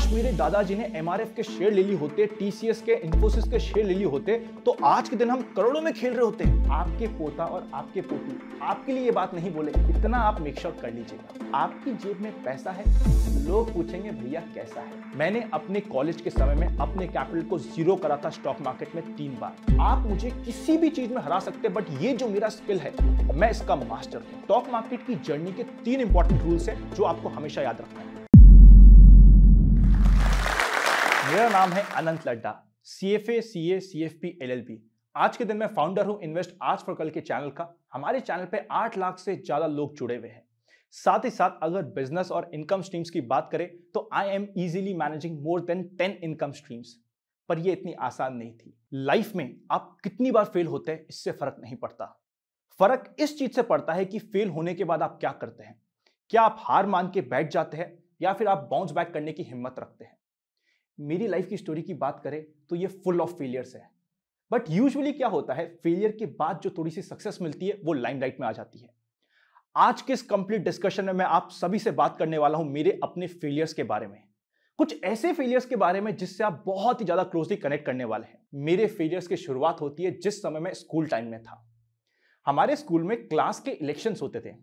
काश मेरे दादाजी ने एमआरएफ के शेयर ले लिए होते टीसीएस के इंफोसिस के शेयर ले लिए होते तो आज के दिन हम करोड़ों में खेल रहे होते आपके पोता और आपके पोती आपके लिए ये बात नहीं बोले इतना आप मिक्सअप कर लीजिएगा आपकी जेब में पैसा है लोग पूछेंगे भैया कैसा है मैंने अपने कॉलेज के समय में अपने कैपिटल को जीरो करा था स्टॉक मार्केट में तीन बार आप मुझे किसी भी चीज में हरा सकते बट ये जो मेरा स्किल है मैं इसका मास्टर हूँ स्टॉक मार्केट की जर्नी के तीन इंपॉर्टेंट रूल्स है जो आपको हमेशा याद रखना है मेरा नाम है Anant Ladda C F A C A C F P L L B आज के दिन मैं फाउंडर हूं इन्वेस्ट आज फॉर कल के चैनल का हमारे चैनल पे आठ लाख से ज्यादा लोग जुड़े हुए हैं साथ ही साथ अगर बिजनेस और इनकम स्ट्रीम्स की बात करें तो I am easily managing more than ten income streams पर यह इतनी आसान नहीं थी लाइफ में आप कितनी बार फेल होते हैं इससे फर्क नहीं पड़ता फर्क इस चीज से पड़ता है कि फेल होने के बाद आप क्या करते हैं क्या आप हार मान के बैठ जाते हैं या फिर आप बाउंस बैक करने की हिम्मत रखते हैं मेरी लाइफ की स्टोरी की बात करें तो ये फुल ऑफ फेलियर्स है बट यूजुअली क्या होता है फेलियर के बाद जो थोड़ी सी सक्सेस मिलती है वो लाइमलाइट में आ जाती है आज के इस कंप्लीट डिस्कशन में मैं आप सभी से बात करने वाला हूं मेरे अपने फेलियर्स के बारे में कुछ ऐसे फेलियर्स के बारे में जिससे आप बहुत ही ज्यादा क्लोजली कनेक्ट करने वाले हैं मेरे फेलियर्स की शुरुआत होती है जिस समय मैं स्कूल टाइम में था हमारे स्कूल में क्लास के इलेक्शंस होते थे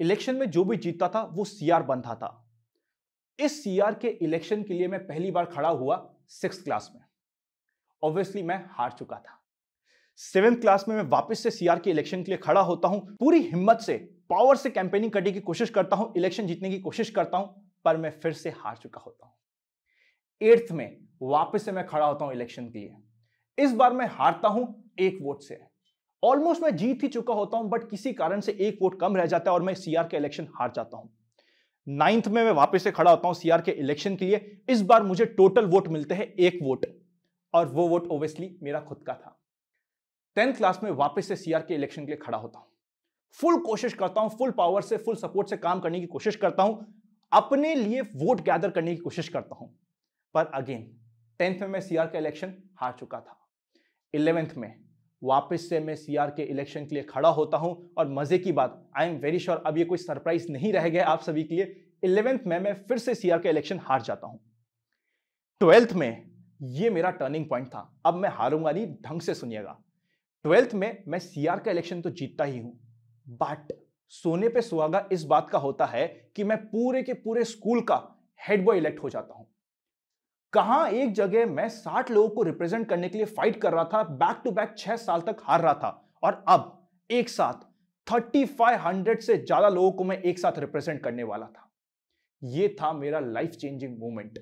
इलेक्शन में जो भी जीतता था वो सीआर बनता था इस सीआर के इलेक्शन के लिए मैं पहली बार खड़ा हुआ सिक्स क्लास में ऑब्वियसली मैं हार चुका था सेवेंथ क्लास में मैं वापस से सीआर के इलेक्शन के लिए खड़ा होता हूं पूरी हिम्मत से पावर से कैंपेनिंग करने की कोशिश करता हूं इलेक्शन जीतने की कोशिश करता हूं पर मैं फिर से हार चुका होता हूं एट्थ में वापस से मैं खड़ा होता हूं इलेक्शन के लिए इस बार मैं हारता हूं एक वोट से ऑलमोस्ट मैं जीत ही चुका होता हूं बट किसी कारण से एक वोट कम रह जाता है और मैं सीआर के इलेक्शन हार जाता हूं नाइन्थ में मैं वापस से खड़ा होता हूं सीआर के इलेक्शन के लिए इस बार मुझे टोटल वोट मिलते हैं एक वोट और वो वोट ओबियसली मेरा खुद का था टेंथ क्लास में वापस से सीआर के इलेक्शन के लिए खड़ा होता हूं फुल कोशिश करता हूं फुल पावर से फुल सपोर्ट से काम करने की कोशिश करता हूं अपने लिए वोट गैदर करने की कोशिश करता हूं पर अगेन टेंथ में मैं सीआर का इलेक्शन हार चुका था इलेवेंथ में वापस से मैं सीआर के इलेक्शन के लिए खड़ा होता हूं और मजे की बात आई एम वेरी श्योर अब ये कोई सरप्राइज नहीं रह गया आप सभी के लिए इलेवेंथ में मैं फिर से सीआर के इलेक्शन हार जाता हूं ट्वेल्थ में ये मेरा टर्निंग पॉइंट था अब मैं हारूंगा नहीं ढंग से सुनिएगा ट्वेल्थ में मैं सीआर का इलेक्शन तो जीतता ही हूं बट सोने पे सुहागा इस बात का होता है कि मैं पूरे के पूरे स्कूल का हेड बॉय इलेक्ट हो जाता हूं कहा एक जगह मैं साठ लोगों को रिप्रेजेंट करने के लिए फाइट कर रहा था बैक टू बैक छह साल तक हार रहा था और अब एक साथ 3500 से ज्यादा लोगों को मैं एक साथ रिप्रेजेंट करने वाला था यह था मेरा लाइफ चेंजिंग मूवमेंट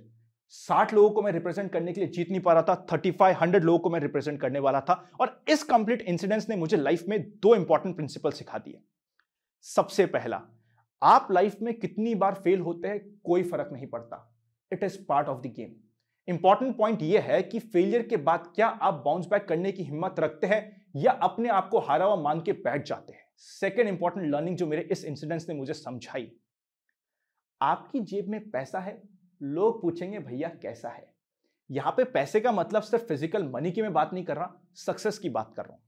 60 लोगों को मैं रिप्रेजेंट करने के लिए जीत नहीं पा रहा था 3500 लोगों को मैं रिप्रेजेंट करने वाला था और इस कंप्लीट इंसिडेंस ने मुझे लाइफ में दो इंपॉर्टेंट प्रिंसिपल सिखा दिए सबसे पहला आप लाइफ में कितनी बार फेल होते हैं कोई फर्क नहीं पड़ता it is part of the game important point यह है कि फेलियर के बाद क्या आप बाउंस बैक करने की हिम्मत रखते हैं या अपने आप को हारा हुआ मान के बैठ जाते हैं सेकेंड इंपॉर्टेंट लर्निंग जो मेरे इस इंसिडेंस ने मुझे समझाई आपकी जेब में पैसा है लोग पूछेंगे भैया कैसा है यहां पे पैसे का मतलब सिर्फ फिजिकल मनी की मैं बात नहीं कर रहा सक्सेस की बात कर रहा हूं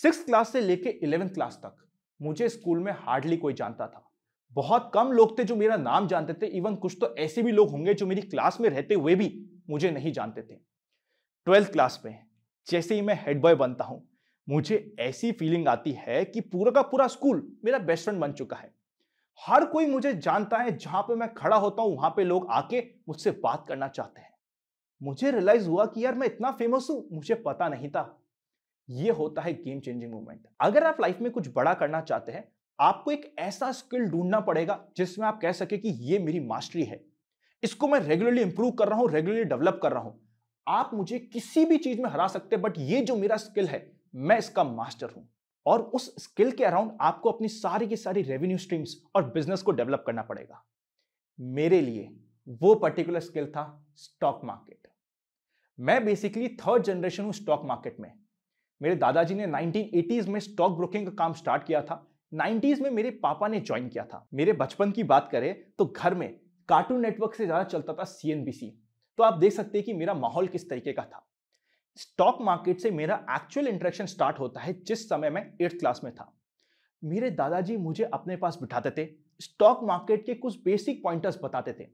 सिक्स क्लास से लेके इलेवेंथ क्लास तक मुझे स्कूल में हार्डली कोई जानता था बहुत कम लोग थे जो मेरा नाम जानते थे इवन कुछ तो ऐसे भी लोग होंगे जो मेरी क्लास में रहते हुए भी मुझे नहीं जानते थे ट्वेल्थ क्लास में जैसे ही मैं हेड बॉय बनता हूं मुझे ऐसी फीलिंग आती है कि पूरा का पूरा स्कूल मेरा बेस्ट फ्रेंड बन चुका है हर कोई मुझे जानता है जहां पे मैं खड़ा होता हूं वहां पे लोग आके मुझसे बात करना चाहते हैं मुझे रियलाइज हुआ कि यार मैं इतना फेमस हूं मुझे पता नहीं था ये होता है गेम चेंजिंग मूवमेंट अगर आप लाइफ में कुछ बड़ा करना चाहते हैं आपको एक ऐसा स्किल ढूंढना पड़ेगा जिसमें आप कह सके कि ये मेरी मास्टरी है इसको मैं रेगुलरली इंप्रूव कर रहा हूं रेगुलरली डेवलप कर रहा हूं आप मुझे किसी भी चीज में हरा सकते बट ये जो मेरा स्किल है मैं इसका मास्टर हूं और उस स्किल के अराउंड आपको अपनी सारी की सारी रेवेन्यू स्ट्रीम्स और बिजनेस को डेवलप करना पड़ेगा मेरे लिए वो पर्टिकुलर स्किल था स्टॉक मार्केट मैं बेसिकली थर्ड जनरेशन हूं स्टॉक मार्केट में मेरे दादाजी ने 1980s में स्टॉक ब्रोकिंग का काम स्टार्ट किया था 90s में मेरे पापा ने ज्वाइन किया था मेरे बचपन की बात करें तो घर में कार्टून नेटवर्क से ज़्यादा चलता था सी तो आप देख सकते हैं कि मेरा माहौल किस तरीके का था स्टॉक मार्केट से मेरा एक्चुअल इंटरेक्शन स्टार्ट होता है जिस समय मैं एट्थ क्लास में था मेरे दादाजी मुझे अपने पास बिठाते थे स्टॉक मार्केट के कुछ बेसिक पॉइंटर्स बताते थे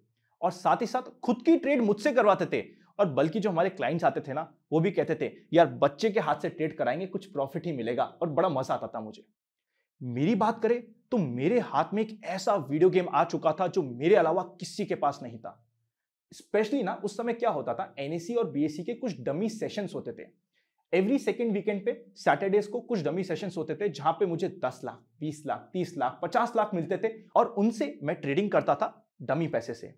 और साथ ही साथ खुद की ट्रेड मुझसे करवाते थे और बल्कि जो हमारे क्लाइंट्स आते थे ना वो भी कहते थे यार बच्चे के हाथ से ट्रेड कराएंगे कुछ प्रॉफिट ही मिलेगा और बड़ा मजा आता था मुझे मेरी बात करें तो मेरे हाथ में एक ऐसा वीडियो गेम आ चुका था जो मेरे अलावा किसी के पास नहीं था स्पेशली ना उस समय क्या होता था एनएससी और बीएससी के कुछ डमी सेशंस होते थे एवरी सेकेंड वीकेंड पे सैटरडेज को कुछ डमी सेशंस होते थे जहां पे मुझे 10 लाख 20 लाख 30 लाख 50 लाख मिलते थे और उनसे मैं ट्रेडिंग करता था डमी पैसे से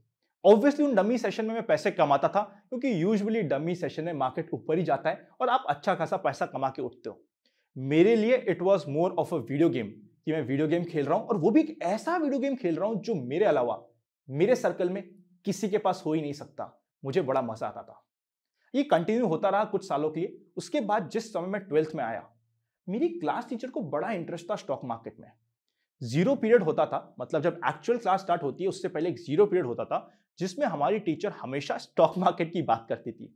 ऑब्वियसली उन डमी सेशन में मैं पैसे कमाता था क्योंकि यूजुअली डमी सेशन में मार्केट ऊपर ही जाता है और आप अच्छा खासा पैसा कमा के उठते हो मेरे लिए it was more of a video game कि मैं वीडियो गेम खेल रहा हूँ और वो भी एक ऐसा वीडियो गेम खेल रहा हूँ जो मेरे अलावा मेरे सर्कल में किसी के पास हो ही नहीं सकता मुझे बड़ा मजा आता था ये कंटिन्यू होता रहा कुछ सालों के लिए उसके बाद जिस समय मैं ट्वेल्थ में आया मेरी क्लास टीचर को बड़ा इंटरेस्ट था स्टॉक मार्केट में जीरो पीरियड होता था मतलब जब एक्चुअल क्लास स्टार्ट होती है उससे पहले एक जीरो पीरियड होता था जिसमें हमारी टीचर हमेशा स्टॉक मार्केट की बात करती थी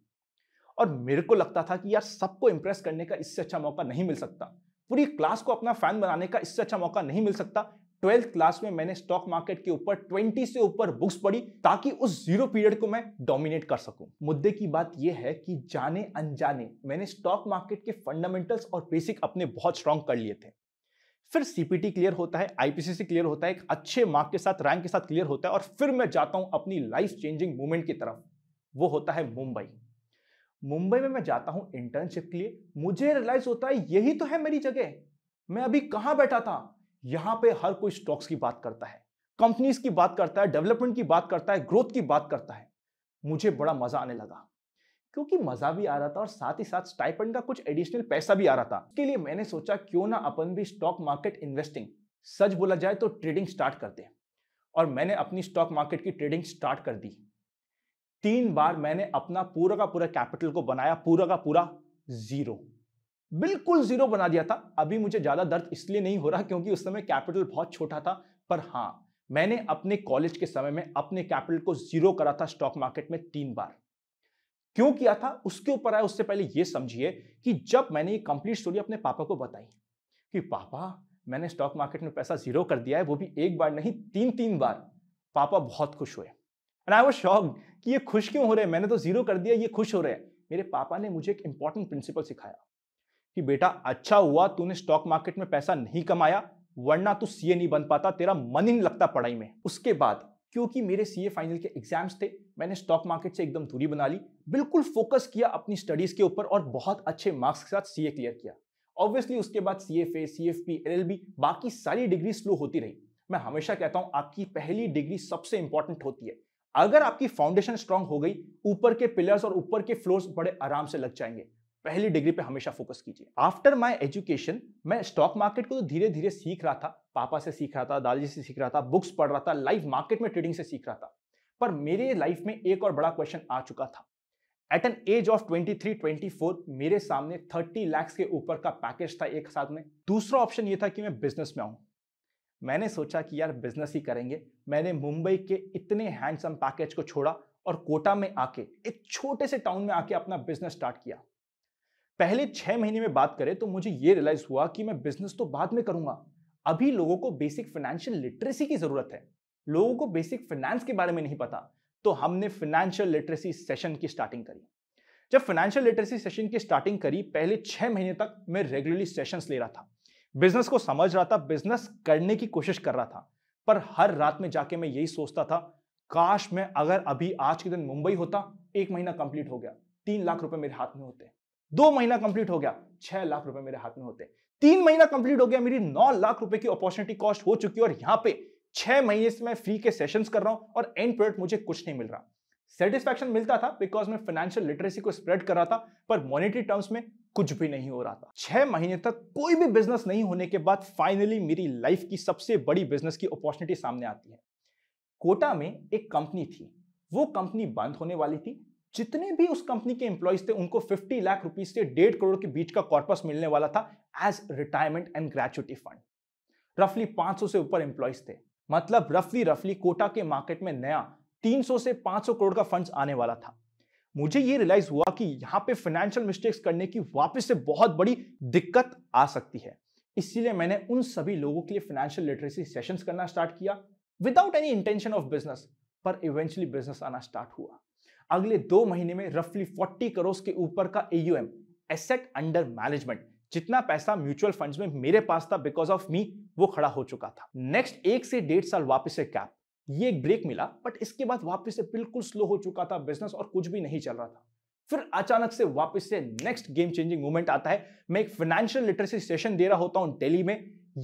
और मेरे को लगता था कि यार सबको इंप्रेस करने का इससे अच्छा मौका नहीं मिल सकता पूरी क्लास को अपना फैन बनाने का इससे अच्छा मौका नहीं मिल सकता ट्वेल्थ क्लास में मैंने स्टॉक मार्केट के ऊपर 20 से ऊपर बुक्स पढ़ी ताकि उस जीरो पीरियड को मैं डोमिनेट कर सकूं मुद्दे की बात यह है कि जाने अनजाने मैंने स्टॉक मार्केट के फंडामेंटल्स और बेसिक अपने बहुत स्ट्रांग कर लिए थे फिर सीपीटी क्लियर होता है आईपीसीसी क्लियर होता है एक अच्छे मार्क के साथ रैंक के साथ क्लियर होता है और फिर मैं जाता हूं अपनी लाइफ चेंजिंग मूवमेंट की तरफ वो होता है मुंबई मुंबई में मैं जाता हूं इंटर्नशिप के लिए मुझे रियलाइज होता है यही तो है मेरी जगह मैं अभी कहां बैठा था यहां पे हर कोई स्टॉक्स की बात करता है कंपनीज की बात करता है डेवलपमेंट की बात करता है ग्रोथ की बात करता है मुझे बड़ा मजा आने लगा क्योंकि मजा भी आ रहा था और साथ ही साथ स्टाइपेंड का कुछ एडिशनल पैसा भी आ रहा था इसके लिए मैंने सोचा क्यों ना अपन भी स्टॉक मार्केट इन्वेस्टिंग सच बोला जाए तो ट्रेडिंग स्टार्ट करते हैं और मैंने अपनी स्टॉक मार्केट की ट्रेडिंग स्टार्ट कर दी तीन बार मैंने अपना पूरा का पूरा कैपिटल को बनाया पूरा का पूरा जीरो बिल्कुल जीरो बना दिया था अभी मुझे ज्यादा दर्द इसलिए नहीं हो रहा क्योंकि उस समय कैपिटल बहुत छोटा था पर हां मैंने अपने कॉलेज के समय में अपने कैपिटल को जीरो करा था स्टॉक मार्केट में तीन बार क्यों किया था उसके ऊपर आया उससे पहले यह समझिए कि जब मैंने ये कंप्लीट स्टोरी अपने पापा को बताई कि पापा मैंने स्टॉक मार्केट में पैसा जीरो कर दिया है वो भी एक बार नहीं तीन तीन बार पापा बहुत खुश हुए एंड आई वॉज शॉक कि ये खुश क्यों हो रहे हैं मैंने तो जीरो कर दिया ये खुश हो रहे हैं मेरे पापा ने मुझे एक इंपॉर्टेंट प्रिंसिपल सिखाया कि बेटा अच्छा हुआ तूने स्टॉक मार्केट में पैसा नहीं कमाया वरना तू सीए नहीं बन पाता तेरा मन ही नहीं लगता पढ़ाई में उसके बाद क्योंकि मेरे सीए फाइनल के एग्जाम्स थे मैंने स्टॉक मार्केट से एकदम दूरी बना ली बिल्कुल फोकस किया अपनी स्टडीज के ऊपर और बहुत अच्छे मार्क्स के साथ सीए क्लियर किया ऑब्वियसली उसके बाद C F A C F P L L B बाकी सारी डिग्री स्लो होती रही मैं हमेशा कहता हूं आपकी पहली डिग्री सबसे इंपॉर्टेंट होती है अगर आपकी फाउंडेशन स्ट्रांग हो गई ऊपर के पिलर्स और ऊपर के फ्लोर्स बड़े आराम से लग जाएंगे पहली डिग्री पे हमेशा फोकस कीजिए आफ्टर माय एजुकेशन मैं स्टॉक मार्केट को तो धीरे धीरे सीख रहा था पापा से सीख रहा था दादाजी से सीख रहा था बुक्स पढ़ रहा था लाइव मार्केट में ट्रेडिंग से सीख रहा था पर मेरे लाइफ में एक और बड़ा क्वेश्चन आ चुका था एट एन एज ऑफ 23, 24 मेरे सामने 30 लैक्स के ऊपर का पैकेज था एक साथ में दूसरा ऑप्शन ये था कि मैं बिजनेस में आऊं मैंने सोचा कि यार बिजनेस ही करेंगे मैंने मुंबई के इतने हैंडसम पैकेज को छोड़ा और कोटा में आके एक छोटे से टाउन में आके अपना बिजनेस स्टार्ट किया पहले छह महीने में बात करें तो मुझे ये रियलाइज हुआ कि मैं बिजनेस तो बाद में करूंगा अभी लोगों को बेसिक फाइनेंशियल लिटरेसी की जरूरत है लोगों को बेसिक फाइनेंस के बारे में नहीं पता तो हमने फाइनेंशियल लिटरेसी सेशन की स्टार्टिंग करी जब फाइनेंशियल लिटरेसी सेशन की स्टार्टिंग करी पहले छह महीने तक मैं रेगुलरली सेशंस ले रहा था बिजनेस को समझ रहा था बिजनेस करने की कोशिश कर रहा था पर हर रात में जाके मैं यही सोचता था काश मैं अगर अभी आज के दिन मुंबई होता एक महीना कंप्लीट हो गया तीन लाख रुपए मेरे हाथ में होते दो महीना कंप्लीट हो गया छह लाख रुपए मेरे हाथ में होते तीन महीना कंप्लीट हो गया मेरी नौ लाख रुपए की अपॉर्चुनिटी कॉस्ट हो चुकी है और यहां पे छह महीने से मैं फ्री के सेशंस कर रहा हूं और एंड प्रोडक्ट मुझे कुछ नहीं मिल रहा सेटिस्फैक्शन मिलता था बिकॉज मैं फाइनेंशियल लिटरेसी को स्प्रेड कर रहा था पर मॉनेटरी टर्म्स में कुछ भी नहीं हो रहा था छह महीने तक कोई भी बिजनेस नहीं होने के बाद फाइनली मेरी लाइफ की सबसे बड़ी बिजनेस की अपॉर्चुनिटी सामने आती है कोटा में एक कंपनी थी वो कंपनी बंद होने वाली थी जितने भी उस कंपनी के एम्प्लॉयज थे उनको 50 लाख रुपीज से डेढ़ करोड़ के बीच का कॉर्पस मिलने वाला था as retirement and gratuity fund रफली 500 से ऊपर एम्प्लॉयज थे मतलब रफली रफली कोटा के मार्केट में नया 300 से 500 करोड़ का फंड्स आने वाला था मुझे ये रियलाइज हुआ कि यहाँ पे फाइनेंशियल मिस्टेक्स करने की वापस से बहुत बड़ी दिक्कत आ सकती है इसीलिए मैंने उन सभी लोगों के लिए फाइनेंशियल लिटरेसी सेशंस करना स्टार्ट किया without any intention of business पर इवेंचुअली बिजनेस आना स्टार्ट हुआ अगले दो महीने में रफली 40 करोड़ के ऊपर का एयूएम एसेट अंडर मैनेजमेंट जितना पैसा म्यूचुअल फंड्स में मेरे पास था बिकॉज ऑफ मी वो खड़ा हो चुका था नेक्स्ट एक से डेढ़ साल वापस से कैप ये एक ब्रेक मिला बट इसके बाद वापस से बिल्कुल स्लो हो चुका था बिजनेस और कुछ भी नहीं चल रहा था फिर अचानक से वापस से नेक्स्ट गेम चेंजिंग मूवमेंट आता है मैं एक फाइनेंशियल लिटरेसी सेशन दे रहा होता हूं दिल्ली में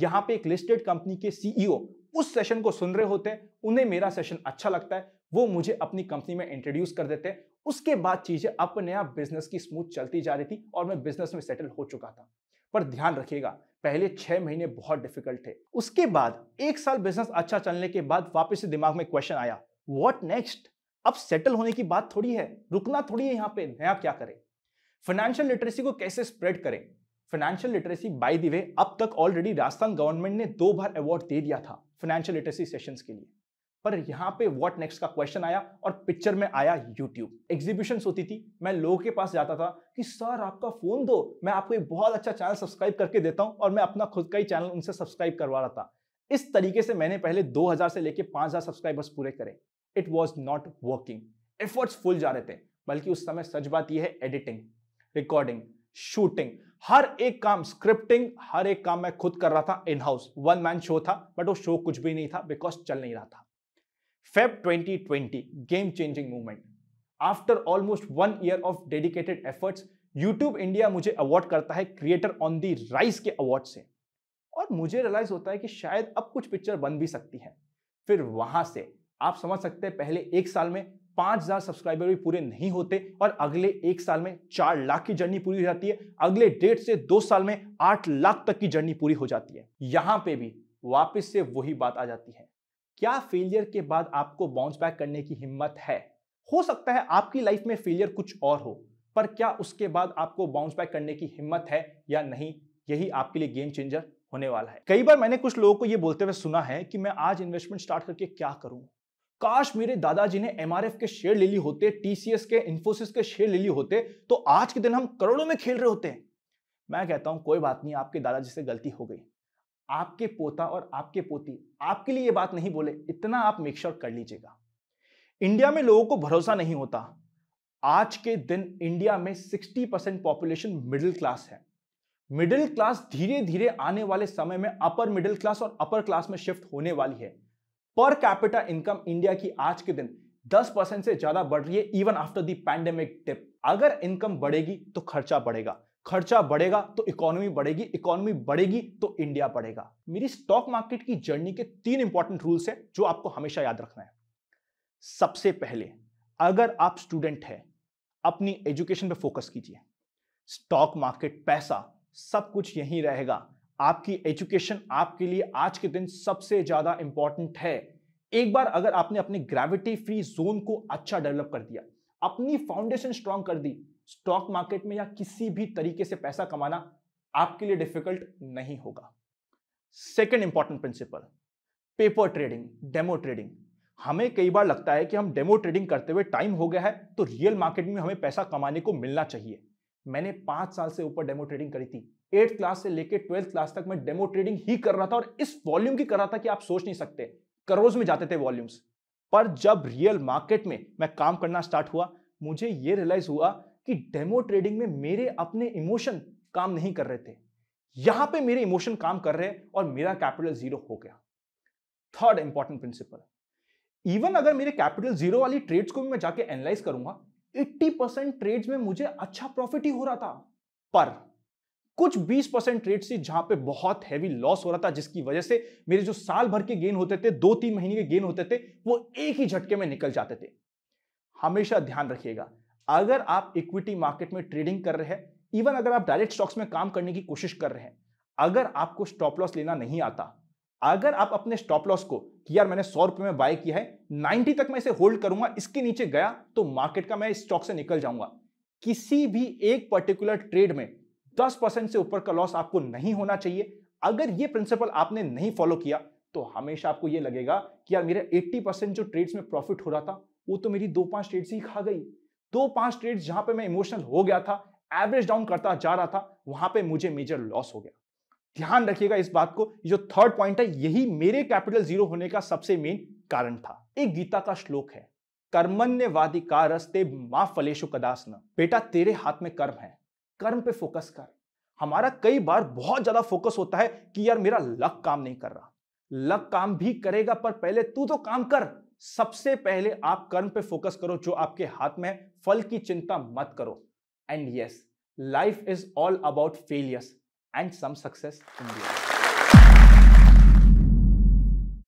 यहां पे एक लिस्टेड कंपनी के सीईओ e उस सेशन को सुन रहे होते हैं उन्हें मेरा सेशन अच्छा लगता है वो मुझे अपनी कंपनी में इंट्रोड्यूस कर देते हैं उसके बाद चीजें अपने आप बिजनेस की स्मूथ चलती जा रही थी और मैं बिजनेस में सेटल हो चुका था पर ध्यान रखिएगा पहले छह महीने बहुत डिफिकल्ट थे उसके बाद एक साल बिजनेस अच्छा चलने के बाद वापस से दिमाग में क्वेश्चन आया वॉट नेक्स्ट अब सेटल होने की बात थोड़ी है रुकना थोड़ी है यहां पे नया क्या करें फाइनेंशियल लिटरेसी को कैसे स्प्रेड करें financial literacy by the way अब तक ऑलरेडी राजस्थान गवर्नमेंट ने दो बार अवार्ड दे दिया था फाइनेंशियल लिटरेसी सेशंस के लिए पर यहाँ पे व्हाट नेक्स्ट का क्वेश्चन आया और पिक्चर में आया यूट्यूब एग्जीबिशन होती थी मैं लोगों के पास जाता था कि सर आपका फोन दो मैं आपको एक बहुत अच्छा चैनल सब्सक्राइब करके देता हूँ और मैं अपना खुद का ही चैनल उनसे सब्सक्राइब करवा रहा था इस तरीके से मैंने पहले 2000 से लेके 5000 सब्सक्राइबर्स पूरे करे it was not working efforts full जा रहे थे बल्कि उस समय सच बात यह है एडिटिंग रिकॉर्डिंग शूटिंग हर एक काम स्क्रिप्टिंग हर एक काम मैं खुद कर रहा था in house one man show था बट वो शो कुछ भी नहीं था बिकॉज चल नहीं रहा था Feb 2020, game changing movement. After almost one year of dedicated efforts, YouTube India मुझे अवार्ड करता है क्रिएटर ऑन दी राइज के अवार्ड से और मुझे रियलाइज होता है कि शायद अब कुछ पिक्चर बन भी सकती है फिर वहां से आप समझ सकते हैं पहले एक साल में 5000 सब्सक्राइबर भी पूरे नहीं होते और अगले एक साल में चार लाख की जर्नी पूरी हो जाती है अगले डेढ़ से दो साल में आठ लाख तक की जर्नी पूरी हो जाती है यहां पे भी वापस से वही बात आ जाती है क्या फेलियर के बाद आपको बाउंस बैक करने की हिम्मत है हो सकता है आपकी लाइफ में फेलियर कुछ और हो पर क्या उसके बाद आपको बाउंस बैक करने की हिम्मत है या नहीं यही आपके लिए गेम चेंजर होने वाला है कई बार मैंने कुछ लोगों को यह बोलते हुए सुना है कि मैं आज इन्वेस्टमेंट स्टार्ट करके क्या करूं काश मेरे दादाजी ने एमआरएफ के शेयर ले ली होते टीसीएस के इंफोसिस के शेयर ले ली होते तो आज के दिन हम करोड़ों में खेल रहे होते हैं मैं कहता हूं कोई बात नहीं आपके दादाजी से गलती हो गई आपके पोता और आपके पोती आपके लिए ये बात नहीं बोले इतना आप मेकश्योर कर लीजिएगा इंडिया में लोगों को भरोसा नहीं होता आज के दिन इंडिया में 60 परसेंट पॉपुलेशन मिडिल क्लास है मिडिल क्लास धीरे धीरे आने वाले समय में अपर मिडिल क्लास और अपर क्लास में शिफ्ट होने वाली है पर कैपिटा इनकम इंडिया की आज के दिन 10 परसेंट से ज्यादा बढ़ रही है even after the pandemic tip अगर इनकम बढ़ेगी तो खर्चा बढ़ेगा खर्चा बढ़ेगा तो इकोनॉमी बढ़ेगी इकोनॉमी बढ़ेगी तो इंडिया बढ़ेगा मेरी स्टॉक मार्केट की जर्नी के तीन इंपॉर्टेंट रूल्स हैं जो आपको हमेशा याद रखना है सबसे पहले अगर आप स्टूडेंट हैं अपनी एजुकेशन पे फोकस कीजिए स्टॉक मार्केट पैसा सब कुछ यहीं रहेगा आपकी एजुकेशन आपके लिए आज के दिन सबसे ज्यादा इंपॉर्टेंट है एक बार अगर आपने अपने ग्रेविटी फ्री जोन को अच्छा डेवलप कर दिया अपनी फाउंडेशन स्ट्रांग कर दी स्टॉक मार्केट में या किसी भी तरीके से पैसा कमाना आपके लिए डिफिकल्ट नहीं होगा second important principle paper trading demo trading हमें कई बार लगता है कि हम डेमो ट्रेडिंग करते हुए टाइम हो गया है तो रियल मार्केट में हमें पैसा कमाने को मिलना चाहिए मैंने पांच साल से ऊपर डेमो ट्रेडिंग करी थी एट्थ क्लास से लेकर ट्वेल्थ क्लास तक मैं डेमो ट्रेडिंग ही कर रहा था और इस वॉल्यूम की कर रहा था कि आप सोच नहीं सकते करोज में जाते थे वॉल्यूम्स पर जब रियल मार्केट में मैं काम करना स्टार्ट हुआ मुझे ये रियलाइज हुआ कि डेमो ट्रेडिंग में मेरे अपने इमोशन काम नहीं कर रहे थे यहां पे मेरे इमोशन काम कर रहे हैं और मेरा कैपिटल जीरो हो गया थर्ड इंपॉर्टेंट प्रिंसिपल इवन अगर मेरे कैपिटल जीरो वाली ट्रेड्स को भी मैं जाके एनालाइज करूंगा 80 परसेंट ट्रेड्स में मुझे अच्छा प्रॉफिट ही हो रहा था पर कुछ 20 परसेंट ट्रेड्स थी जहां पे बहुत हैवी लॉस हो रहा था जिसकी वजह से मेरे जो साल भर के गेन होते थे दो तीन महीने के गेन होते थे वो एक ही झटके में निकल जाते थे हमेशा ध्यान रखिएगा अगर आप इक्विटी मार्केट में ट्रेडिंग कर रहे हैं इवन अगर आप डायरेक्ट स्टॉक्स में काम करने की कोशिश कर रहे हैं अगर आपको स्टॉप लॉस लेना नहीं आता अगर आप अपने स्टॉप लॉस को कि यार मैंने सौ रुपए में बाय किया है 90 तक मैं इसे होल्ड करूंगा इसके नीचे गया तो मार्केट का मैं इस स्टॉक से निकल जाऊंगा किसी भी एक पर्टिकुलर ट्रेड में 10 परसेंट से ऊपर का लॉस आपको नहीं होना चाहिए अगर ये प्रिंसिपल आपने नहीं फॉलो किया तो हमेशा आपको ये लगेगा कि यार मेरा 80 परसेंट जो ट्रेड्स में प्रॉफिट हो रहा था वो तो मेरी दो पांच ट्रेड से ही खा गई दो पांच ट्रेड जहां पे मैं इमोशनल हो गया था एवरेज डाउन करता जा रहा था वहां पे मुझे मेजर लॉस हो गया ध्यान रखिएगा इस बात को जो थर्ड पॉइंट है यही मेरे कैपिटल जीरो होने का सबसे मेन कारण था एक गीता का श्लोक है कर्मण्य का रस्ते मा फलेशु कदास न बेटा तेरे हाथ में कर्म है कर्म पे फोकस कर हमारा कई बार बहुत ज्यादा फोकस होता है कि यार मेरा लक काम नहीं कर रहा लक काम भी करेगा पर पहले तू तो काम कर सबसे पहले आप कर्म पे फोकस करो जो आपके हाथ में है फल की चिंता मत करो and yes life is all about failures and some success इन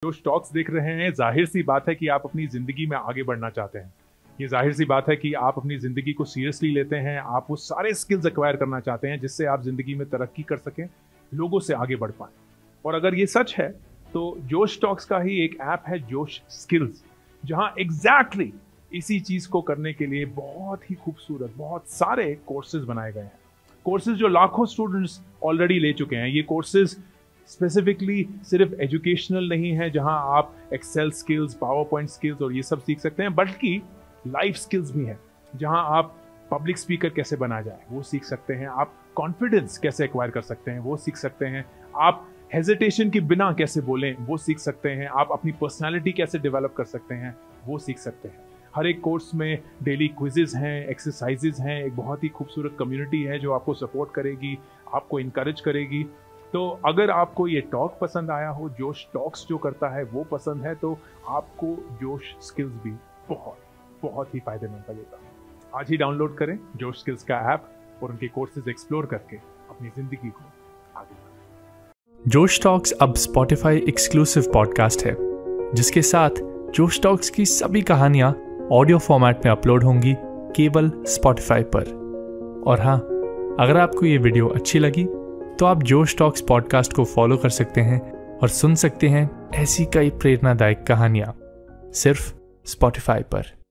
जो स्टॉक्स देख रहे हैं जाहिर सी बात है कि आप अपनी जिंदगी में आगे बढ़ना चाहते हैं ये जाहिर सी बात है कि आप अपनी ज़िंदगी को सीरियसली लेते हैं आप वो सारे स्किल्स एक्वायर करना चाहते हैं जिससे आप ज़िंदगी में तरक्की कर सकें लोगों से आगे बढ़ पाए और अगर ये सच है तो जोश टॉक्स का ही एक ऐप है जोश स्किल्स जहां एग्जैक्टली exactly इसी चीज़ को करने के लिए बहुत ही खूबसूरत बहुत सारे कोर्सेज बनाए गए हैं कोर्सेज जो लाखों स्टूडेंट्स ऑलरेडी ले चुके हैं ये कोर्सेज स्पेसिफिकली सिर्फ एजुकेशनल नहीं है जहां आप Excel skills PowerPoint skills और ये सब सीख सकते हैं बल्कि लाइफ स्किल्स भी हैं जहां आप पब्लिक स्पीकर कैसे बना जाए वो सीख सकते हैं आप कॉन्फिडेंस कैसे एक्वायर कर सकते हैं वो सीख सकते हैं आप हेजिटेशन के बिना कैसे बोलें वो सीख सकते हैं आप अपनी पर्सनालिटी कैसे डेवलप कर सकते हैं वो सीख सकते हैं हर एक कोर्स में डेली क्विजेज हैं एक्सरसाइजेज हैं एक बहुत ही खूबसूरत कम्युनिटी है जो आपको सपोर्ट करेगी आपको इनक्रेज करेगी तो अगर आपको ये टॉक पसंद आया हो जोश टॉक्स जो करता है वो पसंद है तो आपको जोश स्किल्स भी बहुत बहुत ही फायदेमंद लगेगा आज ही डाउनलोड करें जोश स्किल्स का ऐप और उनके कोर्सेज एक्सप्लोर करके अपनी ज़िंदगी को जोश टॉक्स अब स्पॉटिफाई एक्सक्लूसिव पॉडकास्ट है जिसके साथ जोश टॉक्स की सभी कहानियां ऑडियो फॉर्मेट में अपलोड होंगी केवल स्पॉटिफाई पर और हाँ अगर आपको ये वीडियो अच्छी लगी तो आप जोश टॉक्स पॉडकास्ट को फॉलो कर सकते हैं और सुन सकते हैं ऐसी कई प्रेरणादायक कहानियां सिर्फ स्पॉटिफाई पर